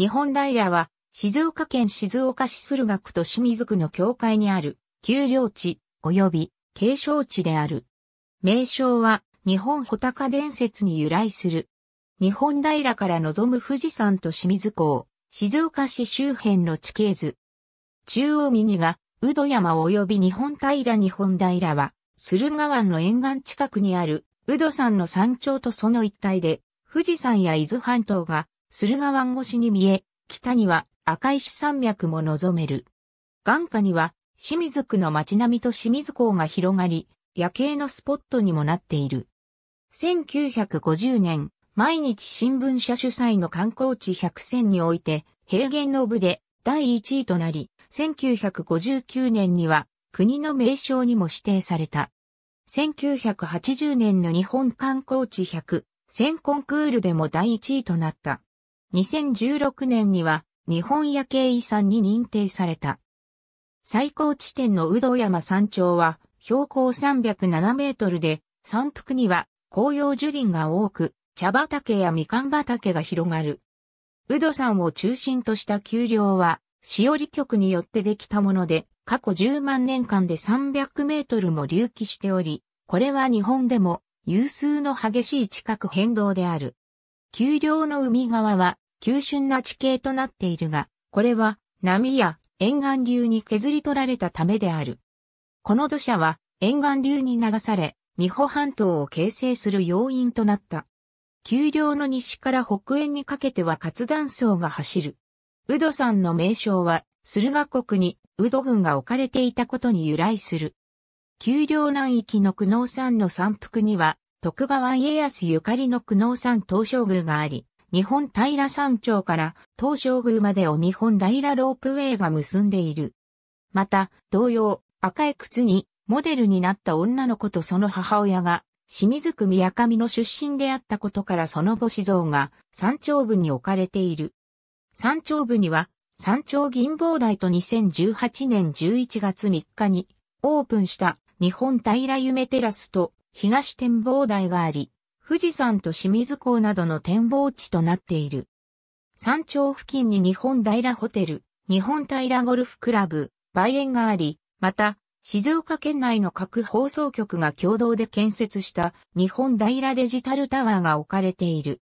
日本平は、静岡県静岡市駿河区と清水区の境界にある、丘陵地、及び、景勝地である。名称は、日本穂高伝説に由来する。日本平から望む富士山と清水港、静岡市周辺の地形図。中央右が、宇土山及び日本平日本平は、駿河湾の沿岸近くにある、宇土山の山頂とその一帯で、富士山や伊豆半島が駿河湾越しに見え、北には赤石山脈も望める。眼下には清水区の街並みと清水港が広がり、夜景のスポットにもなっている。1950年、毎日新聞社主催の観光地100選において、平原の部で第1位となり、1959年には国の名称にも指定された。1980年の日本観光地100選コンクールでも第1位となった。2016年には日本夜景遺産に認定された。最高地点の有働山山頂は標高307メートルで、山腹には紅葉樹林が多く、茶畑やみかん畑が広がる。有働山を中心とした丘陵は、しおり局によってできたもので、過去10万年間で300メートルも隆起しており、これは日本でも有数の激しい地殻変動である。丘陵の海側は、急峻な地形となっているが、これは、波や沿岸流に削り取られたためである。この土砂は、沿岸流に流され、美保半島を形成する要因となった。丘陵の西から北縁にかけては活断層が走る。ウド山の名称は、駿河国にウド軍が置かれていたことに由来する。丘陵南域の久能山の山腹には、徳川家康ゆかりの久能山東照宮があり、日本平山頂から東照宮までを日本平ロープウェイが結んでいる。また、同様、赤い靴にモデルになった女の子とその母親が清水区宮上の出身であったことからその母子像が山頂部に置かれている。山頂部には山頂銀棒台と2018年11月3日にオープンした日本平夢テラスと東展望台があり、富士山と清水港などの展望地となっている。山頂付近に日本平ホテル、日本平ゴルフクラブ、梅園があり、また、静岡県内の各放送局が共同で建設した日本平デジタルタワーが置かれている。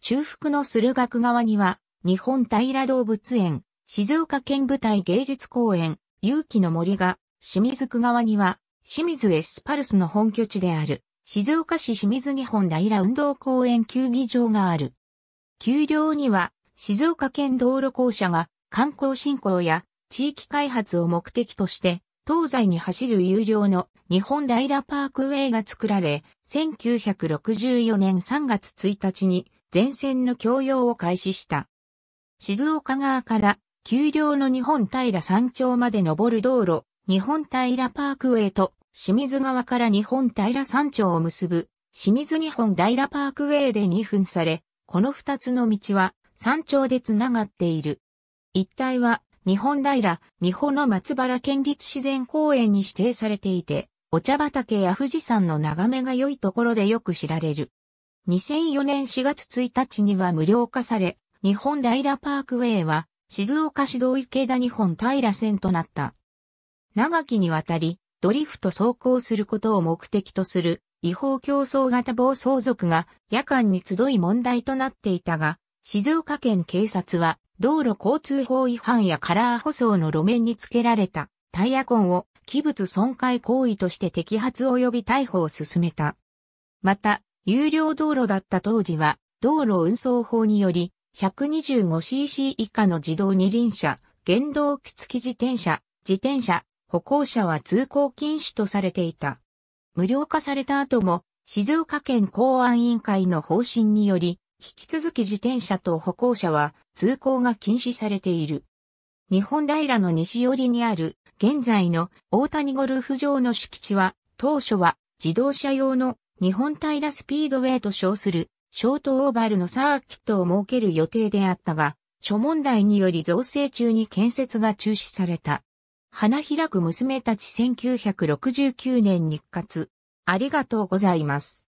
中腹の駿河区側には、日本平動物園、静岡県舞台芸術公園、勇気の森が、清水区側には、清水エスパルスの本拠地である、静岡市清水日本平運動公園球技場がある。丘陵には、静岡県道路公社が観光振興や地域開発を目的として、東西に走る有料の日本平パークウェイが作られ、1964年3月1日に全線の供用を開始した。静岡側から丘陵の日本平山頂まで登る道路日本平パークウェイと清水川から日本平山頂を結ぶ清水日本平パークウェイで2分され、この2つの道は山頂でつながっている。一帯は日本平、日本の松原県立自然公園に指定されていて、お茶畑や富士山の眺めが良いところでよく知られる。2004年4月1日には無料化され、日本平パークウェイは静岡市道池田日本平線となった。長きにわたり、ドリフト走行することを目的とする、違法競争型暴走族が夜間に集い問題となっていたが、静岡県警察は道路交通法違反やカラー舗装の路面につけられたタイヤ痕を器物損壊行為として摘発及び逮捕を進めた。また、有料道路だった当時は、道路運送法により、125cc 以下の自動二輪車、原動機付き自転車、自転車、歩行者は通行禁止とされていた。無料化された後も、静岡県公安委員会の方針により、引き続き自転車と歩行者は通行が禁止されている。日本平の西寄りにある現在の大谷ゴルフ場の敷地は当初は自動車用の日本平スピードウェイと称するショートオーバルのサーキットを設ける予定であったが、諸問題により造成中に建設が中止された。花開く娘たち1969年日活。ありがとうございます。